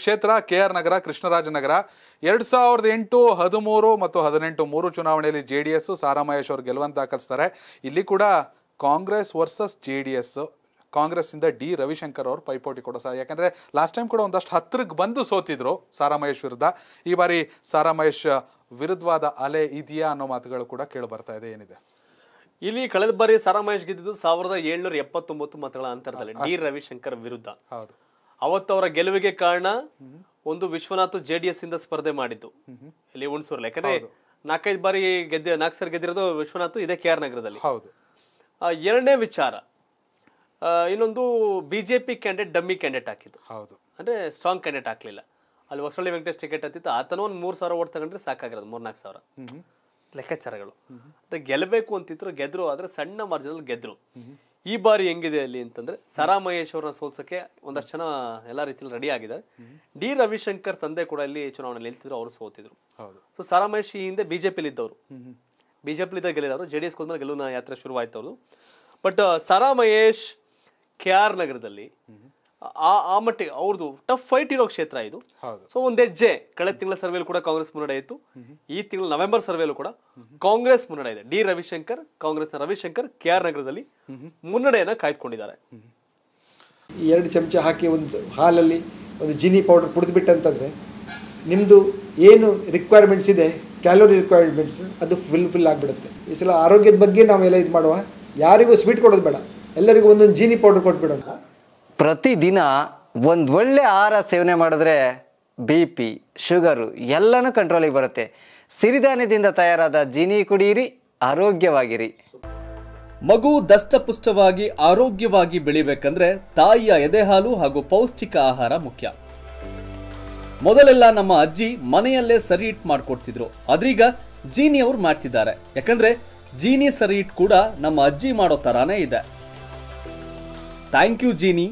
ಕ್ಷೇತ್ರ ಕೆಆರ್ ನಗರ ಕೃಷ್ಣರಾಜನಗರ ಎರಡ್ ಸಾವಿರದ ಎಂಟು ಹದಿಮೂರು ಮತ್ತು ಹದಿನೆಂಟು ಮೂರು ಚುನಾವಣೆಯಲ್ಲಿ ಜೆ ಡಿ ಎಸ್ ಸಾರಾಮಹೇಶ್ ಅವರು ಗೆಲುವನ್ನು ದಾಖಲಿಸ್ತಾರೆ ಇಲ್ಲಿ ಕೂಡ Congress versus J D S Congress ಇಂದ ಡಿ ರವಿಶಂಕರ್ ಅವರು ಪೈಪೋಟಿ ಕೊಡೋ ಸಹ ಯಾಕಂದ್ರೆ ಲಾಸ್ಟ್ ಟೈಮ್ ಕೂಡ ಒಂದಷ್ಟು ಹತ್ತಿರಕ್ಕೆ ಬಂದು ಸೋತಿದ್ರು ಸಾರಾಮಹೇಶ್ ವಿರುದ್ಧ ಈ ಬಾರಿ ಸಾರಾಮಹೇಶ್ ವಿರುದ್ಧವಾದ ಅಲೆ ಇದೆಯಾ ಅನ್ನೋ ಮಾತುಗಳು ಕೂಡ ಕೇಳಿ ಬರ್ತಾ ಇದೆ ಏನಿದೆ ಇಲ್ಲಿ ಕಳೆದ ಬಾರಿ ಸಾರಾಮಹೇಶ್ ಗೆದ್ದಿದ್ದು ಸಾವಿರದ ಏಳ್ನೂರ ಎಪ್ಪತ್ತೊಂಬತ್ತು ಮತಗಳ ಅಂತರದಲ್ಲಿ ಡಿ ರವಿಶಂಕರ್ ವಿರುದ್ಧ ಹೌದು ಅವತ್ತವರ ಗೆಲುವಿಗೆ ಕಾರಣ ಒಂದು ವಿಶ್ವನಾಥ್ ಜೆ ಡಿ ಎಸ್ ಇಂದ ಸ್ಪರ್ಧೆ ಮಾಡಿದ್ದು ಇಲ್ಲಿ ಹುಣಸೂರಲ್ಲಿ ಯಾಕಂದ್ರೆ ನಾಲ್ಕೈದು ಬಾರಿ ಗೆದ್ದ ನಾಲ್ಕು ಸಾರಿ ಗೆದ್ದಿರೋದು ವಿಶ್ವನಾಥ್ ಇದೇ ಕೆ ಆರ್ ನಗರದಲ್ಲಿ ಹೌದು ಎರಡನೇ ವಿಚಾರ ಇನ್ನೊಂದು ಬಿಜೆಪಿ ಕ್ಯಾಂಡಿಡೇಟ್ ಡಮ್ಮಿ ಕ್ಯಾಂಡಿಡೇಟ್ ಹಾಕಿದ್ದು ಹೌದು ಅಂದ್ರೆ ಸ್ಟ್ರಾಂಗ್ ಕ್ಯಾಂಡಿಡೇಟ್ ಹಾಕ್ಲಿಲ್ಲ ಅಲ್ಲಿ ಹೊಸಳ್ಳಿ ವೆಂಕಟೇಶ್ ಟಿಕೆಟ್ ಹತ್ತಿತ್ತು ಆತನ ಒಂದು ಮೂರ್ ಸಾವಿರ ಓಟ್ ತಗೊಂಡ್ರೆ ಸಾಕಾಗಿರೋದು ಮೂರ್ನಾಲ್ಕು ಸಾವಿರ ಲೆಕ್ಕಾಚಾರಗಳು ಅಂದ್ರೆ ಗೆಲ್ಲಬೇಕು ಅಂತಿದ್ರು ಗೆದ್ರು ಆದ್ರೆ ಸಣ್ಣ ಮಾರ್ಜಿನಲ್ಲಿ ಗೆದ್ರು ಈ ಬಾರಿ ಹೆಂಗಿದೆ ಅಲ್ಲಿ ಅಂತಂದ್ರೆ ಸರಾ ಮಹೇಶ್ ಅವ್ರನ್ನ ಸೋಲ್ಸಕ್ಕೆ ಒಂದಷ್ಟು ಜನ ಎಲ್ಲ ರೀತಿಯಲ್ಲಿ ರೆಡಿ ಆಗಿದ್ದಾರೆ ಡಿ ರವಿಶಂಕರ್ ತಂದೆ ಕೂಡ ಇಲ್ಲಿ ಚುನಾವಣೆಯಲ್ಲಿ ನಿಲ್ತಿದ್ರು ಅವರು ಸೋತಿದ್ರು ಸೊ ಸರಾ ಮಹೇಶ್ ಈ ಹಿಂದೆ ಬಿಜೆಪಿಲಿ ಇದ್ದವರು ಬಿಜೆಪಿ ಇದ್ದಾಗ ಗೆಲ್ಲಿಲ್ಲ ಜೆಡಿಎಸ್ ಜೆ ಡಿ ಎಸ್ ಹೋದ್ಮೇಲೆ ಗೆಲುವಿನ ಯಾತ್ರೆ ಶುರುವಾಯ್ತು ಬಟ್ ಸರಾ ಮಹೇಶ್ ಕೆ ಆರ್ ನಗರದಲ್ಲಿ ಆ ಆ ಮಟ್ಟಿಗೆ ಅವ್ರದ್ದು ಟಫ್ ಫೈಟ್ ಇರೋ ಕ್ಷೇತ್ರ ಇದು ಸೊ ಒಂದು ಹೆಜ್ಜೆ ಕಳೆದ ತಿಂಗಳ ಸರ್ವೆಲ್ ಕೂಡ ಕಾಂಗ್ರೆಸ್ ಮುನ್ನಡೆ ಇತ್ತು ಈ ತಿಂಗಳ ನವೆಂಬರ್ ಸರ್ವೆಲ್ಲೂ ಕೂಡ ಕಾಂಗ್ರೆಸ್ ಮುನ್ನಡೆ ಇದೆ D Ravishankar Congress Ravishankar K R ನಗರದಲ್ಲಿ ಮುನ್ನಡೆಯನ್ನ ಕಾಯ್ದುಕೊಂಡಿದ್ದಾರೆ ಎರಡು ಚಮಚ ಹಾಕಿ ಒಂದು ಹಾಲಲ್ಲಿ ಒಂದು ಜಿನಿ ಪೌಡರ್ ಕುಡಿದ್ಬಿಟ್ಟಂತಂದರೆ ನಿಮ್ಮದು ಏನು ರಿಕ್ವೈರ್ಮೆಂಟ್ಸ್ ಇದೆ ಕ್ಯಾಲೋರಿ ರಿಕ್ವೈರ್ಮೆಂಟ್ಸ್ ಅದು ಫುಲ್ ಫಿಲ್ ಆಗಿಬಿಡುತ್ತೆ ಈ ಸಲ ಆರೋಗ್ಯದ ಬಗ್ಗೆ ನಾವೆಲ್ಲ ಇದು ಮಾಡುವ ಯಾರಿಗೂ ಸ್ವೀಟ್ ಕೊಡೋದು ಬೇಡ ಎಲ್ಲರಿಗೂ ಒಂದೊಂದು ಜೀನಿ ಪೌಡರ್ ಕೊಟ್ಬಿಡೋಣ ಪ್ರತಿದಿನ ಒಂದು ಒಳ್ಳೆ ಆಹಾರ ಸೇವನೆ ಮಾಡಿದ್ರೆ ಬಿ ಪಿ ಶುಗರು ಎಲ್ಲನೂ ಕಂಟ್ರೋಲಿಗೆ ಬರುತ್ತೆ ಸಿರಿಧಾನ್ಯದಿಂದ ತಯಾರಾದ ಜೀನಿ ಕುಡಿಯಿರಿ ಆರೋಗ್ಯವಾಗಿರಿ ಮಗು ದಷ್ಟಪುಷ್ಟವಾಗಿ ಆರೋಗ್ಯವಾಗಿ ಬೆಳಿಬೇಕಂದ್ರೆ ತಾಯಿಯ ಎದೆಹಾಲು ಹಾಗೂ ಪೌಷ್ಟಿಕ ಆಹಾರ ಮುಖ್ಯ ಮೊದಲೆಲ್ಲ ನಮ್ಮ ಅಜ್ಜಿ ಮನೆಯಲ್ಲೇ ಸರಿ ಇಟ್ ಮಾಡ್ಕೊಡ್ತಿದ್ರು ಅದ್ರೀಗ ಜೀನಿ ಅವ್ರು ಮಾಡ್ತಿದ್ದಾರೆ ಯಾಕಂದ್ರೆ ಜೀನಿ ಸರಿ ಇಟ್ ಕೂಡ ನಮ್ಮ ಅಜ್ಜಿ ಮಾಡೋ ತರಾನೇ ಇದೆ ಥ್ಯಾಂಕ್ ಯು ಜೀನಿ